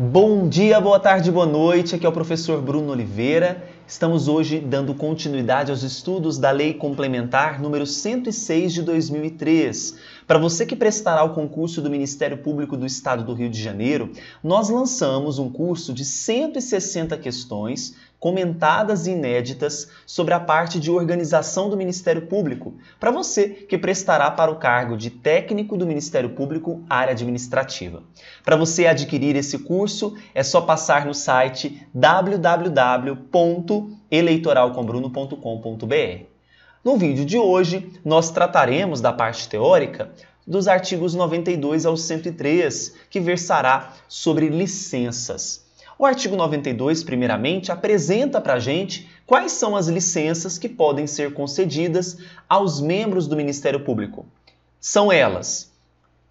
Bom dia, boa tarde, boa noite. Aqui é o professor Bruno Oliveira Estamos hoje dando continuidade aos estudos da Lei Complementar número 106 de 2003. Para você que prestará o concurso do Ministério Público do Estado do Rio de Janeiro, nós lançamos um curso de 160 questões comentadas e inéditas sobre a parte de organização do Ministério Público, para você que prestará para o cargo de técnico do Ministério Público, área administrativa. Para você adquirir esse curso, é só passar no site www eleitoralcombruno.com.br. No vídeo de hoje, nós trataremos da parte teórica dos artigos 92 ao 103, que versará sobre licenças. O artigo 92, primeiramente, apresenta para a gente quais são as licenças que podem ser concedidas aos membros do Ministério Público. São elas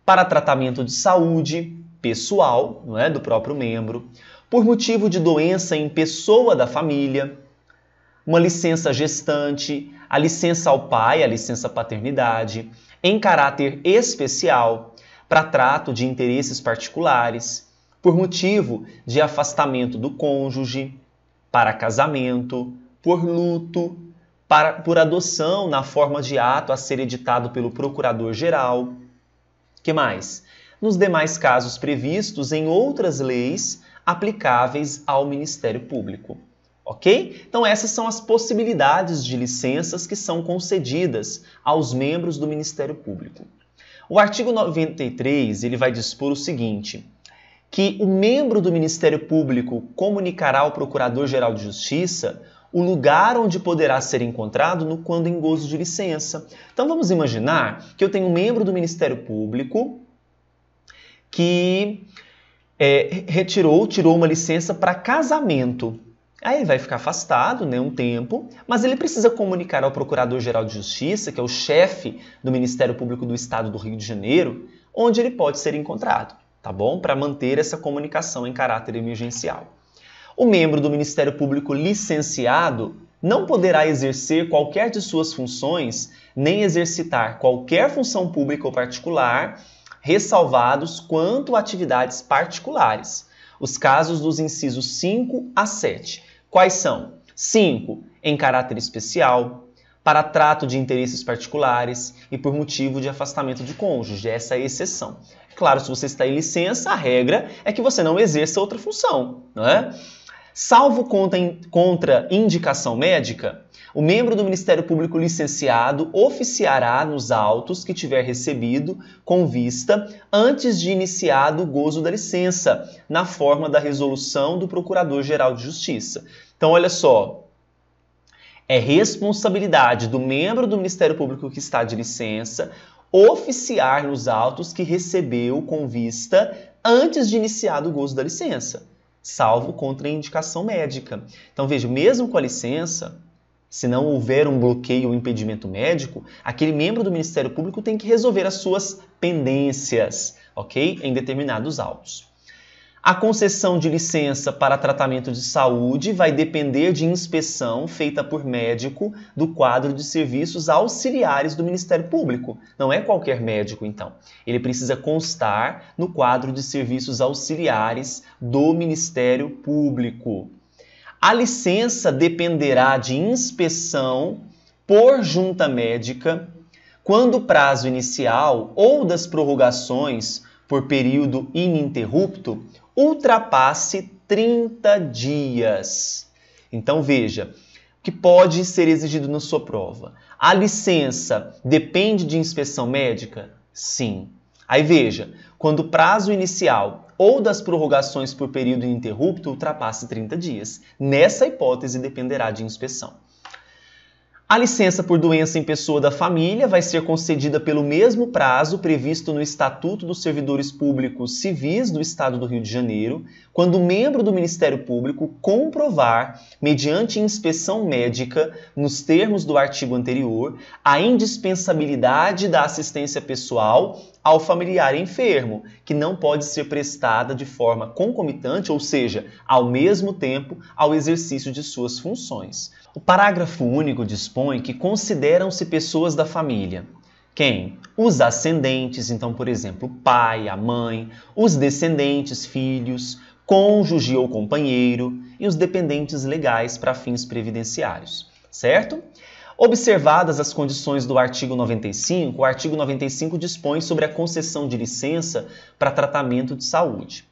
para tratamento de saúde pessoal, não é, do próprio membro, por motivo de doença em pessoa da família, uma licença gestante, a licença ao pai, a licença paternidade, em caráter especial, para trato de interesses particulares, por motivo de afastamento do cônjuge, para casamento, por luto, para, por adoção na forma de ato a ser editado pelo Procurador-Geral. Que mais? Nos demais casos previstos em outras leis aplicáveis ao Ministério Público ok? Então, essas são as possibilidades de licenças que são concedidas aos membros do Ministério Público. O artigo 93 ele vai dispor o seguinte: que o membro do Ministério Público comunicará ao Procurador-Geral de Justiça o lugar onde poderá ser encontrado no quando em gozo de licença. Então vamos imaginar que eu tenho um membro do Ministério Público que é, retirou, tirou uma licença para casamento. Aí ele vai ficar afastado né, um tempo, mas ele precisa comunicar ao Procurador-Geral de Justiça, que é o chefe do Ministério Público do Estado do Rio de Janeiro, onde ele pode ser encontrado, tá bom? Para manter essa comunicação em caráter emergencial. O membro do Ministério Público licenciado não poderá exercer qualquer de suas funções, nem exercitar qualquer função pública ou particular, ressalvados quanto a atividades particulares os casos dos incisos 5 a 7. Quais são? 5. Em caráter especial, para trato de interesses particulares e por motivo de afastamento de cônjuge. Essa é a exceção. É claro, se você está em licença, a regra é que você não exerça outra função, não é? Salvo contra indicação médica, o membro do Ministério Público licenciado oficiará nos autos que tiver recebido com vista antes de iniciado o gozo da licença, na forma da resolução do Procurador-Geral de Justiça. Então, olha só. É responsabilidade do membro do Ministério Público que está de licença oficiar nos autos que recebeu com vista antes de iniciado o gozo da licença salvo contra indicação médica. Então veja, mesmo com a licença, se não houver um bloqueio ou impedimento médico, aquele membro do Ministério Público tem que resolver as suas pendências, ok? Em determinados autos. A concessão de licença para tratamento de saúde vai depender de inspeção feita por médico do quadro de serviços auxiliares do Ministério Público. Não é qualquer médico, então. Ele precisa constar no quadro de serviços auxiliares do Ministério Público. A licença dependerá de inspeção por junta médica quando o prazo inicial ou das prorrogações por período ininterrupto ultrapasse 30 dias. Então veja, o que pode ser exigido na sua prova? A licença depende de inspeção médica? Sim. Aí veja, quando o prazo inicial ou das prorrogações por período ininterrupto ultrapasse 30 dias, nessa hipótese dependerá de inspeção. A licença por doença em pessoa da família vai ser concedida pelo mesmo prazo previsto no Estatuto dos Servidores Públicos Civis do Estado do Rio de Janeiro, quando o membro do Ministério Público comprovar, mediante inspeção médica, nos termos do artigo anterior, a indispensabilidade da assistência pessoal ao familiar enfermo, que não pode ser prestada de forma concomitante, ou seja, ao mesmo tempo ao exercício de suas funções. O parágrafo único dispõe que consideram-se pessoas da família. Quem? Os ascendentes, então, por exemplo, o pai, a mãe, os descendentes, filhos, cônjuge ou companheiro, e os dependentes legais para fins previdenciários, certo? Observadas as condições do artigo 95, o artigo 95 dispõe sobre a concessão de licença para tratamento de saúde.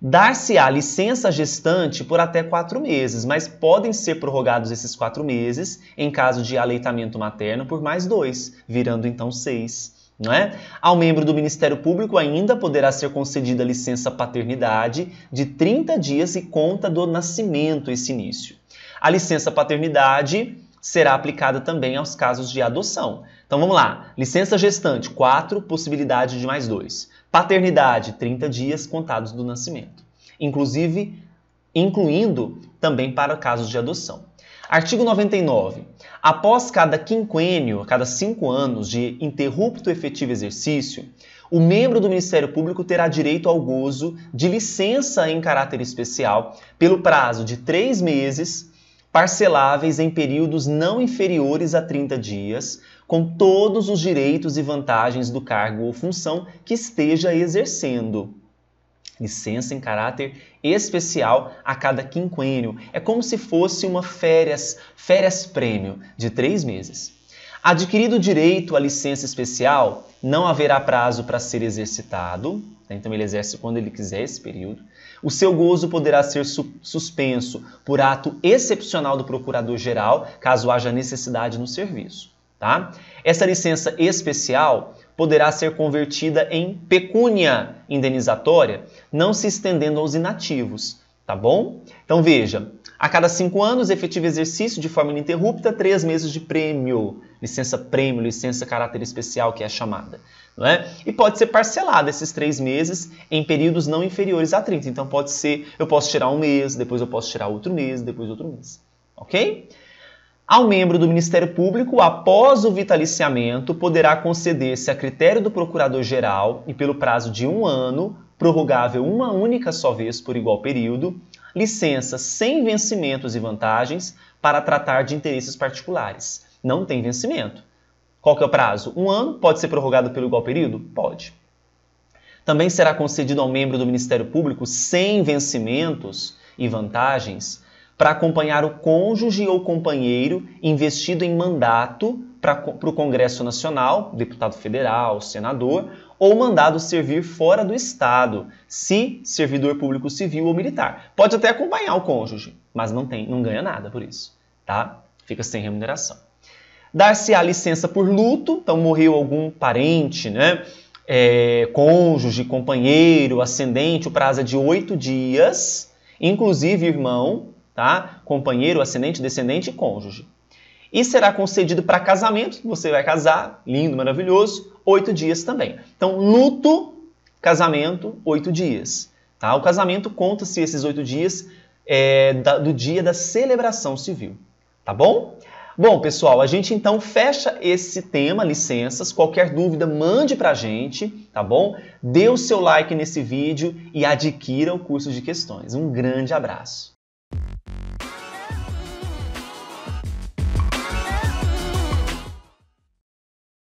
Dar-se-á licença gestante por até quatro meses, mas podem ser prorrogados esses quatro meses em caso de aleitamento materno por mais dois, virando então seis. Não é? Ao membro do Ministério Público ainda poderá ser concedida licença paternidade de 30 dias e conta do nascimento esse início. A licença paternidade será aplicada também aos casos de adoção. Então vamos lá. Licença gestante, 4, possibilidade de mais 2. Paternidade, 30 dias contados do nascimento. Inclusive, incluindo também para casos de adoção. Artigo 99. Após cada quinquênio, a cada cinco anos de interrupto efetivo exercício, o membro do Ministério Público terá direito ao gozo de licença em caráter especial pelo prazo de três meses parceláveis em períodos não inferiores a 30 dias, com todos os direitos e vantagens do cargo ou função que esteja exercendo. Licença em caráter especial a cada quinquênio. É como se fosse uma férias, férias prêmio de três meses. Adquirido o direito à licença especial, não haverá prazo para ser exercitado, né? então ele exerce quando ele quiser esse período. O seu gozo poderá ser su suspenso por ato excepcional do procurador-geral, caso haja necessidade no serviço. Tá? Essa licença especial poderá ser convertida em pecúnia indenizatória, não se estendendo aos inativos, tá bom? Então veja, a cada cinco anos, efetivo exercício de forma ininterrupta, três meses de prêmio, licença prêmio, licença caráter especial, que é a chamada. Não é? E pode ser parcelado esses três meses em períodos não inferiores a 30. Então pode ser, eu posso tirar um mês, depois eu posso tirar outro mês, depois outro mês. Ok? Ao membro do Ministério Público, após o vitaliciamento, poderá conceder-se a critério do Procurador-Geral e pelo prazo de um ano prorrogável uma única só vez por igual período, licença sem vencimentos e vantagens para tratar de interesses particulares. Não tem vencimento. Qual que é o prazo? Um ano pode ser prorrogado pelo igual período? Pode. Também será concedido ao membro do Ministério Público sem vencimentos e vantagens para acompanhar o cônjuge ou companheiro investido em mandato para, para o Congresso Nacional, deputado federal, senador, ou mandado servir fora do Estado, se servidor público civil ou militar. Pode até acompanhar o cônjuge, mas não, tem, não ganha nada por isso, tá? Fica sem remuneração. Dar-se a licença por luto, então morreu algum parente, né? É, cônjuge, companheiro, ascendente, o prazo é de oito dias, inclusive irmão, tá? Companheiro, ascendente, descendente e cônjuge. E será concedido para casamento, você vai casar, lindo, maravilhoso, oito dias também. Então, luto, casamento, oito dias. Tá? O casamento conta-se esses oito dias é, da, do dia da celebração civil. Tá bom? Bom, pessoal, a gente então fecha esse tema, licenças. Qualquer dúvida, mande para a gente, tá bom? Dê o seu like nesse vídeo e adquira o curso de questões. Um grande abraço.